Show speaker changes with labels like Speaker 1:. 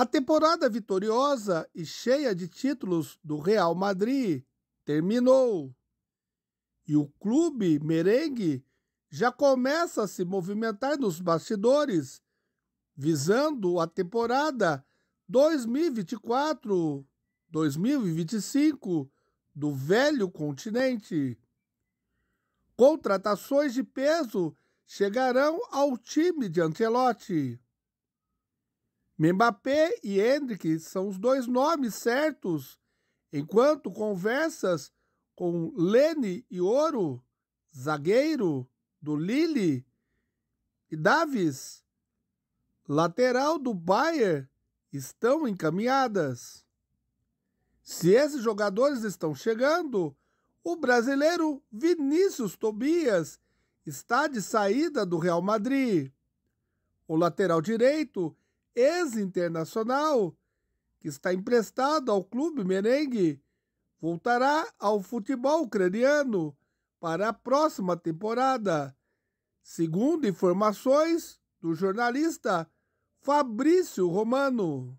Speaker 1: A temporada vitoriosa e cheia de títulos do Real Madrid terminou. E o clube merengue já começa a se movimentar nos bastidores, visando a temporada 2024-2025 do velho continente. Contratações de peso chegarão ao time de Antelote. Mbappé e Hendrick são os dois nomes certos, enquanto conversas com Lene e Ouro, zagueiro do Lille, e Davis, lateral do Bayern, estão encaminhadas. Se esses jogadores estão chegando, o brasileiro Vinícius Tobias está de saída do Real Madrid. O lateral direito ex-internacional, que está emprestado ao clube merengue, voltará ao futebol ucraniano para a próxima temporada, segundo informações do jornalista Fabrício Romano.